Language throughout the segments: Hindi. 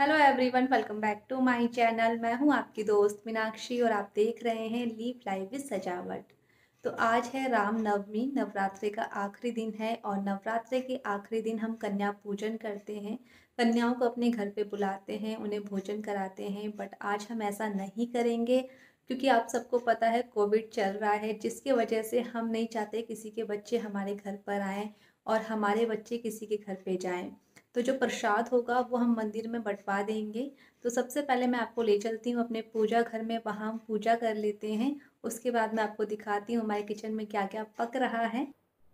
Hello everyone welcome back to my channel मैं हूं आपकी दोस्त मीनाक्षी और आप देख रहे हैं लीव लाइव विद सजावट तो आज है राम नवमी नवरात्रे का आखिरी दिन है और नवरात्रे के आखिरी दिन हम कन्या पूजन करते हैं कन्याओं को अपने घर पे बुलाते हैं उन्हें भोजन कराते हैं बट आज हम ऐसा नहीं करेंगे क्योंकि आप सबको पता है कोविड चल रहा है जिसके वजह से हम नहीं चाहते किसी के बच्चे हमारे घर पर आएँ और हमारे बच्चे किसी के घर पर जाएँ तो जो प्रसाद होगा वो हम मंदिर में बंटवा देंगे तो सबसे पहले मैं आपको ले चलती हूँ अपने पूजा घर में वहाँ हम पूजा कर लेते हैं उसके बाद मैं आपको दिखाती हूँ हमारे किचन में क्या क्या पक रहा है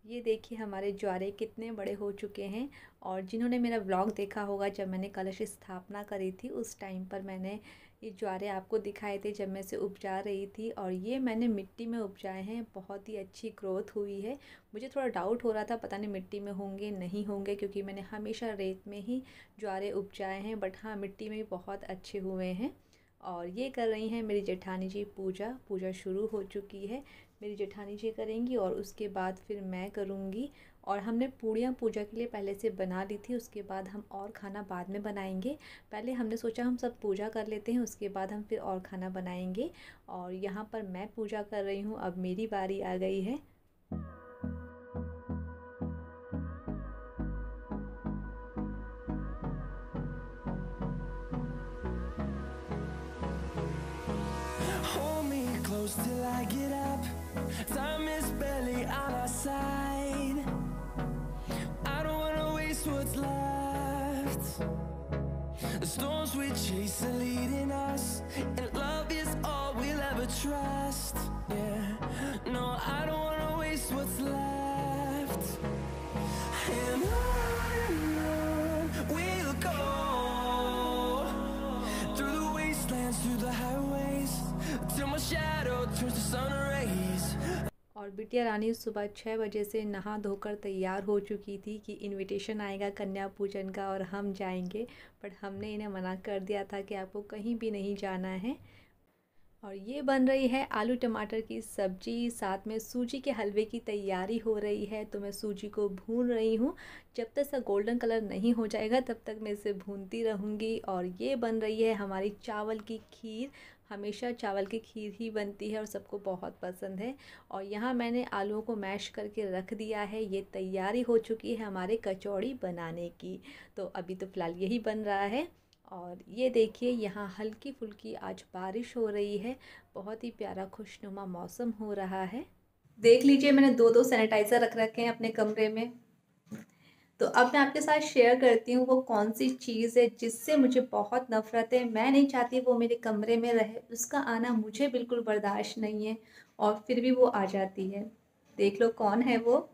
ये देखिए हमारे ज्वारे कितने बड़े हो चुके हैं और जिन्होंने मेरा ब्लॉग देखा होगा जब मैंने कलश स्थापना करी थी उस टाइम पर मैंने ये ज्वारे आपको दिखाए थे जब मैं इसे उपजा रही थी और ये मैंने मिट्टी में उपजाए हैं बहुत ही अच्छी ग्रोथ हुई है मुझे थोड़ा डाउट हो रहा था पता नहीं मिट्टी में होंगे नहीं होंगे क्योंकि मैंने हमेशा रेत में ही ज्वारे उपजाए हैं बट हाँ मिट्टी में भी बहुत अच्छे हुए हैं और ये कर रही हैं मेरी जेठानी जी पूजा पूजा शुरू हो चुकी है मेरी जेठानी जी करेंगी और उसके बाद फिर मैं करूँगी और हमने पूड़ियाँ पूजा के लिए पहले से बना ली थी उसके बाद हम और खाना बाद में बनाएंगे पहले हमने सोचा हम सब पूजा कर लेते हैं उसके बाद हम फिर और खाना बनाएंगे और यहाँ पर मैं पूजा कर रही हूँ अब मेरी बारी आ गई है till I get up. Time is barely on our side I don't wanna waste what's left The storms we chase are leading us And love is all we'll ever trust Yeah, no, I don't wanna waste what's left And on and on we'll go Through the wastelands, through the highways Till my shadow turns to sun और बिटिया रानी सुबह छः बजे से नहा धोकर तैयार हो चुकी थी कि इनविटेशन आएगा कन्या पूजन का और हम जाएंगे बट हमने इन्हें मना कर दिया था कि आपको कहीं भी नहीं जाना है और ये बन रही है आलू टमाटर की सब्जी साथ में सूजी के हलवे की तैयारी हो रही है तो मैं सूजी को भून रही हूँ जब तक सा गोल्डन कलर नहीं हो जाएगा तब तक मैं इसे भूनती रहूँगी और ये बन रही है हमारी चावल की खीर हमेशा चावल की खीर ही बनती है और सबको बहुत पसंद है और यहाँ मैंने आलूओं को मैश करके रख दिया है ये तैयारी हो चुकी है हमारे कचौड़ी बनाने की तो अभी तो फ़िलहाल यही बन रहा है और ये देखिए यहाँ हल्की फुल्की आज बारिश हो रही है बहुत ही प्यारा खुशनुमा मौसम हो रहा है देख लीजिए मैंने दो दो सैनिटाइज़र रख रखे हैं अपने कमरे में तो अब मैं आपके साथ शेयर करती हूँ वो कौन सी चीज़ है जिससे मुझे बहुत नफ़रत है मैं नहीं चाहती वो मेरे कमरे में रहे उसका आना मुझे बिल्कुल बर्दाश्त नहीं है और फिर भी वो आ जाती है देख लो कौन है वो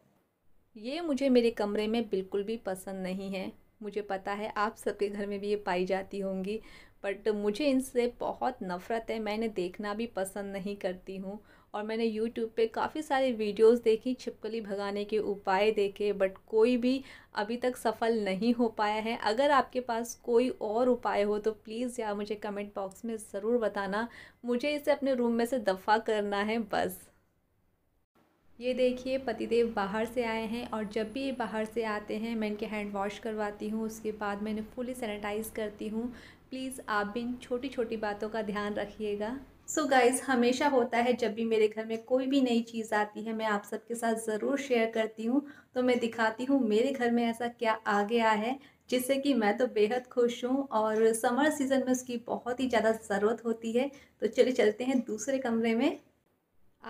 ये मुझे मेरे कमरे में बिल्कुल भी पसंद नहीं है मुझे पता है आप सबके घर में भी ये पाई जाती होंगी बट मुझे इनसे बहुत नफ़रत है मैंने देखना भी पसंद नहीं करती हूँ और मैंने यूट्यूब पे काफ़ी सारे वीडियोस देखी छिपकली भगाने के उपाय देखे बट कोई भी अभी तक सफल नहीं हो पाया है अगर आपके पास कोई और उपाय हो तो प्लीज़ या मुझे कमेंट बॉक्स में ज़रूर बताना मुझे इसे अपने रूम में से दफ़ा करना है बस ये देखिए पतिदेव बाहर से आए हैं और जब भी ये बाहर से आते हैं मैं इनके हैंड वॉश करवाती हूँ उसके बाद मैं इन्हें फुली सैनिटाइज़ करती हूँ प्लीज़ आप भी इन छोटी छोटी बातों का ध्यान रखिएगा सो so गाइज़ हमेशा होता है जब भी मेरे घर में कोई भी नई चीज़ आती है मैं आप सबके साथ ज़रूर शेयर करती हूँ तो मैं दिखाती हूँ मेरे घर में ऐसा क्या आ गया है जिससे कि मैं तो बेहद खुश हूँ और समर सीज़न में उसकी बहुत ही ज़्यादा ज़रूरत होती है तो चलिए चलते हैं दूसरे कमरे में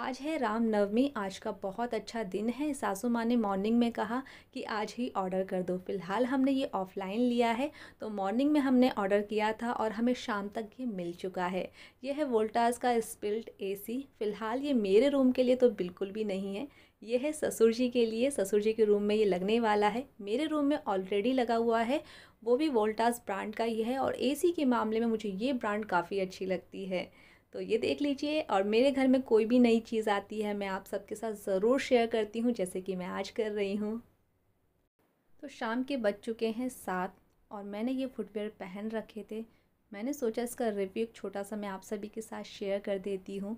आज है रामनवमी आज का बहुत अच्छा दिन है सासू माँ ने मॉर्निंग में कहा कि आज ही ऑर्डर कर दो फिलहाल हमने ये ऑफ़लाइन लिया है तो मॉर्निंग में हमने ऑर्डर किया था और हमें शाम तक ये मिल चुका है ये है वोल्टास का स्पिल्ट एसी फ़िलहाल ये मेरे रूम के लिए तो बिल्कुल भी नहीं है यह है ससुर जी के लिए ससुर जी के रूम में ये लगने वाला है मेरे रूम में ऑलरेडी लगा हुआ है वो भी वोल्टास ब्रांड का ही है और एसी के मामले में मुझे ये ब्रांड काफ़ी अच्छी लगती है तो ये देख लीजिए और मेरे घर में कोई भी नई चीज़ आती है मैं आप सबके साथ ज़रूर शेयर करती हूँ जैसे कि मैं आज कर रही हूँ तो शाम के बज चुके हैं सात और मैंने ये फुटवेयर पहन रखे थे मैंने सोचा इसका रिव्यू एक छोटा सा मैं आप सभी के साथ शेयर कर देती हूँ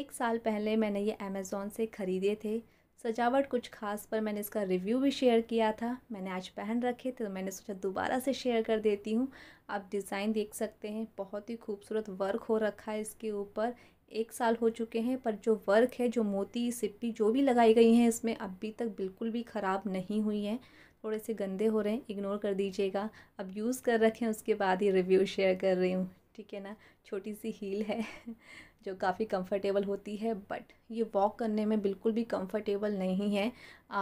एक साल पहले मैंने ये अमेज़ोन से ख़रीदे थे सजावट कुछ खास पर मैंने इसका रिव्यू भी शेयर किया था मैंने आज पहन रखे थे तो मैंने सोचा दोबारा से शेयर कर देती हूँ आप डिज़ाइन देख सकते हैं बहुत ही खूबसूरत वर्क हो रखा है इसके ऊपर एक साल हो चुके हैं पर जो वर्क है जो मोती सिप्पी जो भी लगाई गई हैं इसमें अभी तक बिल्कुल भी ख़राब नहीं हुई हैं थोड़े से गंदे हो रहे हैं इग्नोर कर दीजिएगा अब यूज़ कर रखें उसके बाद ही रिव्यू शेयर कर रही हूँ ठीक है ना छोटी सी हील है जो काफ़ी कंफर्टेबल होती है बट ये वॉक करने में बिल्कुल भी कंफर्टेबल नहीं है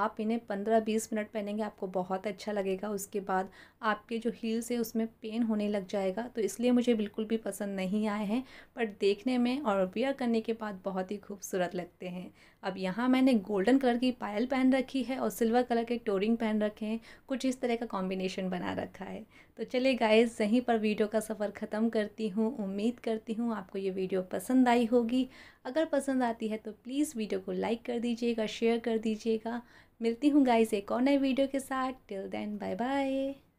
आप इन्हें पंद्रह बीस मिनट पहनेंगे आपको बहुत अच्छा लगेगा उसके बाद आपके जो हील्स है उसमें पेन होने लग जाएगा तो इसलिए मुझे बिल्कुल भी पसंद नहीं आए हैं बट देखने में और वेयर करने के बाद बहुत ही खूबसूरत लगते हैं अब यहाँ मैंने गोल्डन कलर की पायल पहन रखी है और सिल्वर कलर के टोरिंग पहन रखे हैं कुछ इस तरह का कॉम्बिनेशन बना रखा है तो चलिए गाइज यहीं पर वीडियो का सफ़र ख़त्म करती हूँ उम्मीद उम्मीद करती हूँ आपको ये वीडियो पसंद आई होगी अगर पसंद आती है तो प्लीज़ वीडियो को लाइक कर दीजिएगा शेयर कर दीजिएगा मिलती हूँ गाइस एक और नए वीडियो के साथ टिल देन बाय बाय